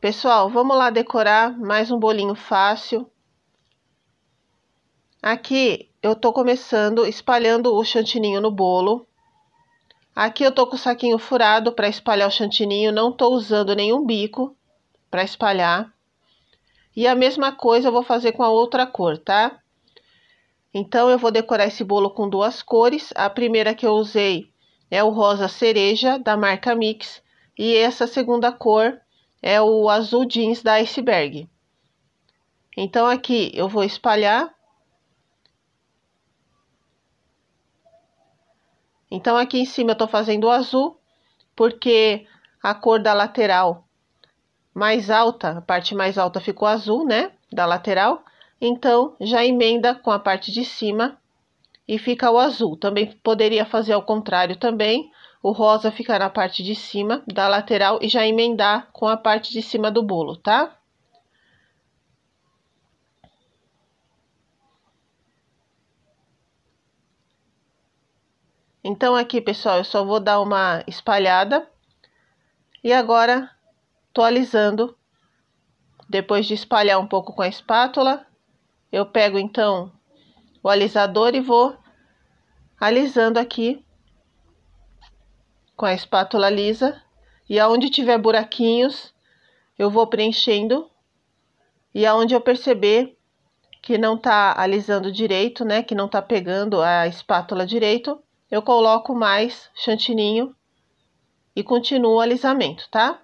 Pessoal, vamos lá decorar mais um bolinho fácil. Aqui eu tô começando espalhando o chantininho no bolo. Aqui eu tô com o saquinho furado para espalhar o chantininho, não tô usando nenhum bico para espalhar. E a mesma coisa eu vou fazer com a outra cor, tá? Então eu vou decorar esse bolo com duas cores. A primeira que eu usei é o rosa cereja da marca Mix e essa segunda cor é o azul jeans da iceberg. Então aqui eu vou espalhar. Então aqui em cima eu tô fazendo o azul, porque a cor da lateral mais alta, a parte mais alta ficou azul, né, da lateral. Então já emenda com a parte de cima e fica o azul. Também poderia fazer ao contrário também, o rosa ficar na parte de cima da lateral e já emendar com a parte de cima do bolo, tá? Então, aqui, pessoal, eu só vou dar uma espalhada. E agora, tô alisando. Depois de espalhar um pouco com a espátula, eu pego, então, o alisador e vou alisando aqui com a espátula lisa e aonde tiver buraquinhos eu vou preenchendo e aonde eu perceber que não tá alisando direito, né, que não tá pegando a espátula direito, eu coloco mais chantininho e continuo o alisamento, tá?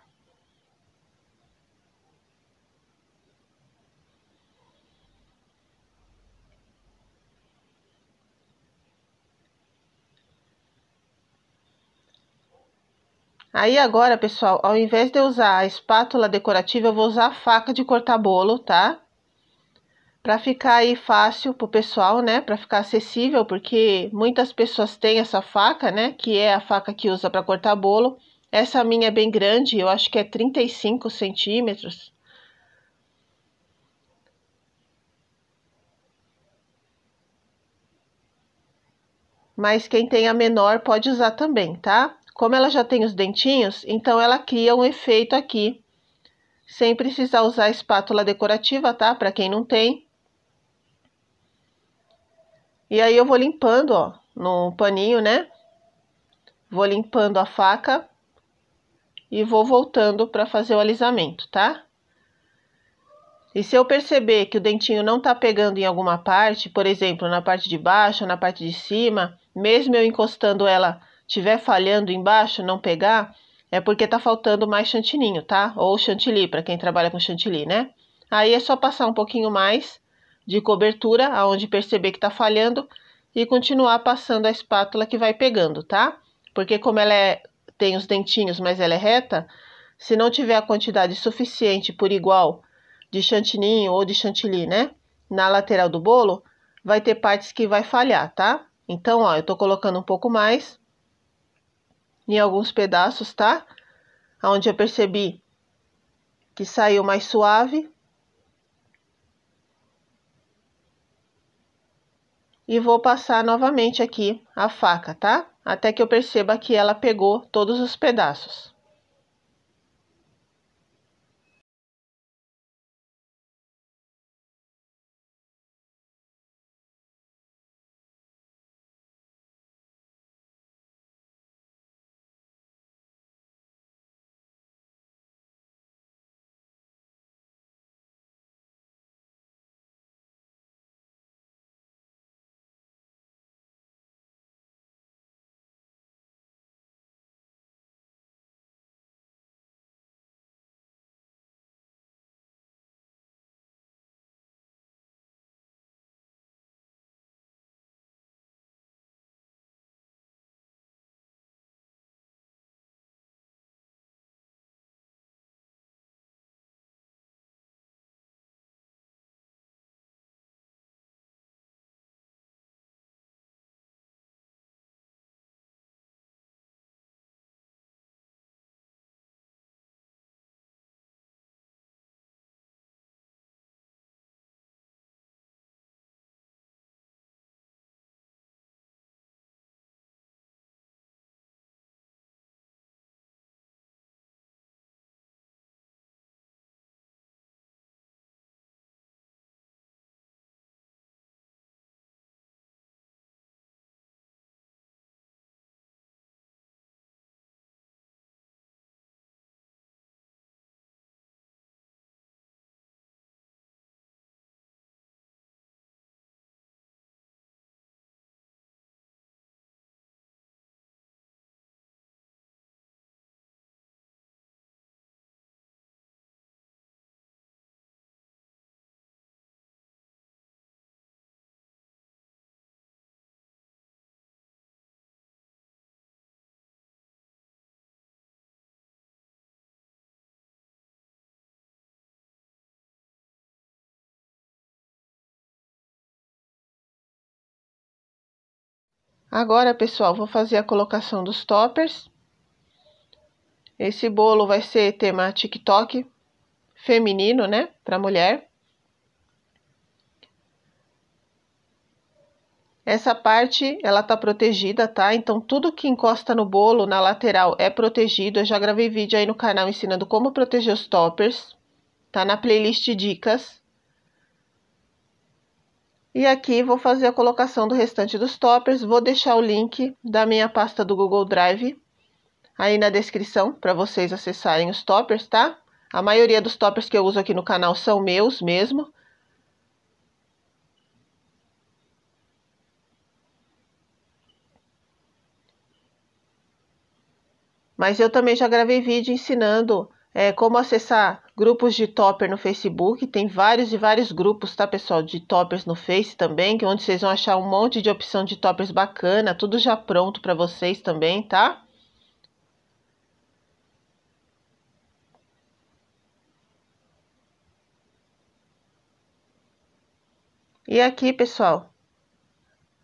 Aí agora, pessoal, ao invés de eu usar a espátula decorativa, eu vou usar a faca de cortar bolo, tá? Pra ficar aí fácil pro pessoal, né? Pra ficar acessível, porque muitas pessoas têm essa faca, né? Que é a faca que usa pra cortar bolo. Essa minha é bem grande, eu acho que é 35 centímetros. Mas quem tem a menor pode usar também, tá? Como ela já tem os dentinhos, então ela cria um efeito aqui, sem precisar usar espátula decorativa, tá? Para quem não tem. E aí eu vou limpando, ó, no paninho, né? Vou limpando a faca e vou voltando para fazer o alisamento, tá? E se eu perceber que o dentinho não tá pegando em alguma parte, por exemplo, na parte de baixo, na parte de cima, mesmo eu encostando ela tiver falhando embaixo, não pegar, é porque tá faltando mais chantininho, tá? Ou chantilly, para quem trabalha com chantilly, né? Aí é só passar um pouquinho mais de cobertura, aonde perceber que tá falhando, e continuar passando a espátula que vai pegando, tá? Porque como ela é, tem os dentinhos, mas ela é reta, se não tiver a quantidade suficiente por igual de chantininho ou de chantilly, né? Na lateral do bolo, vai ter partes que vai falhar, tá? Então, ó, eu tô colocando um pouco mais em alguns pedaços, tá? Onde eu percebi que saiu mais suave. E vou passar novamente aqui a faca, tá? Até que eu perceba que ela pegou todos os pedaços. Agora, pessoal, vou fazer a colocação dos toppers. Esse bolo vai ser tema TikTok feminino, né? Para mulher. Essa parte, ela tá protegida, tá? Então, tudo que encosta no bolo, na lateral, é protegido. Eu já gravei vídeo aí no canal ensinando como proteger os toppers. Tá na playlist dicas. E aqui vou fazer a colocação do restante dos toppers, vou deixar o link da minha pasta do Google Drive aí na descrição para vocês acessarem os toppers, tá? A maioria dos toppers que eu uso aqui no canal são meus mesmo. Mas eu também já gravei vídeo ensinando é, como acessar grupos de topper no Facebook, tem vários e vários grupos, tá, pessoal, de toppers no Face também, é onde vocês vão achar um monte de opção de toppers bacana, tudo já pronto para vocês também, tá? E aqui, pessoal,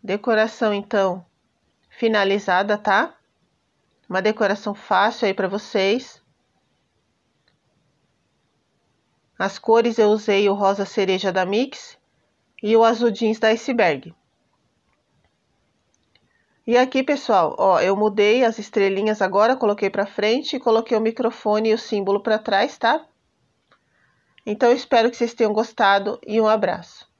decoração então finalizada, tá? Uma decoração fácil aí para vocês. As cores eu usei o rosa cereja da Mix e o azul jeans da Iceberg. E aqui, pessoal, ó, eu mudei as estrelinhas agora, coloquei para frente e coloquei o microfone e o símbolo para trás, tá? Então, espero que vocês tenham gostado e um abraço.